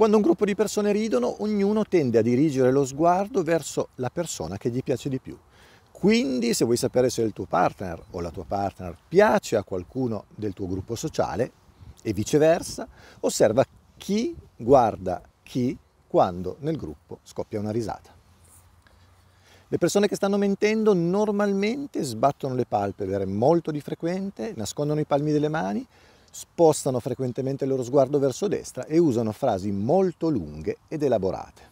Quando un gruppo di persone ridono, ognuno tende a dirigere lo sguardo verso la persona che gli piace di più. Quindi se vuoi sapere se il tuo partner o la tua partner piace a qualcuno del tuo gruppo sociale e viceversa, osserva chi guarda chi quando nel gruppo scoppia una risata. Le persone che stanno mentendo normalmente sbattono le palpebre molto di frequente, nascondono i palmi delle mani, spostano frequentemente il loro sguardo verso destra e usano frasi molto lunghe ed elaborate.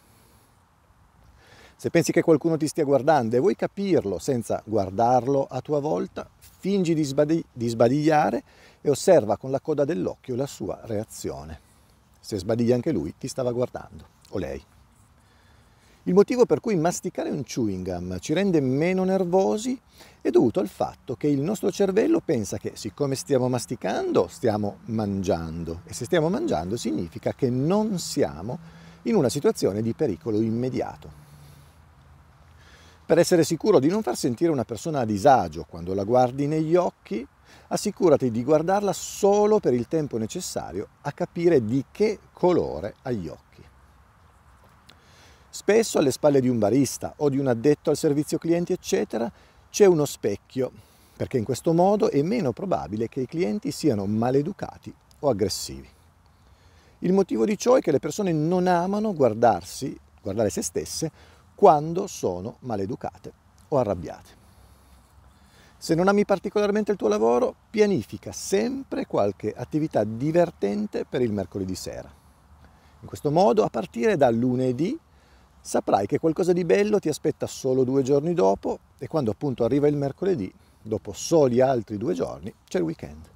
Se pensi che qualcuno ti stia guardando e vuoi capirlo senza guardarlo a tua volta, fingi di, sbadi- di sbadigliare e osserva con la coda dell'occhio la sua reazione. Se sbadiglia anche lui, ti stava guardando, o lei. Il motivo per cui masticare un chewing gum ci rende meno nervosi è dovuto al fatto che il nostro cervello pensa che siccome stiamo masticando stiamo mangiando e se stiamo mangiando significa che non siamo in una situazione di pericolo immediato. Per essere sicuro di non far sentire una persona a disagio quando la guardi negli occhi, assicurati di guardarla solo per il tempo necessario a capire di che colore ha gli occhi. Spesso alle spalle di un barista o di un addetto al servizio clienti, eccetera, c'è uno specchio, perché in questo modo è meno probabile che i clienti siano maleducati o aggressivi. Il motivo di ciò è che le persone non amano guardarsi, guardare se stesse, quando sono maleducate o arrabbiate. Se non ami particolarmente il tuo lavoro, pianifica sempre qualche attività divertente per il mercoledì sera. In questo modo, a partire da lunedì saprai che qualcosa di bello ti aspetta solo due giorni dopo e quando appunto arriva il mercoledì, dopo soli altri due giorni, c'è il weekend.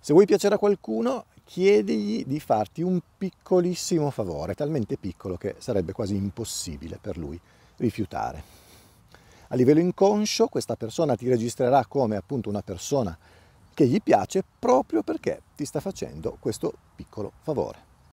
Se vuoi piacere a qualcuno, chiedigli di farti un piccolissimo favore, talmente piccolo che sarebbe quasi impossibile per lui rifiutare. A livello inconscio questa persona ti registrerà come appunto una persona che gli piace proprio perché ti sta facendo questo piccolo favore.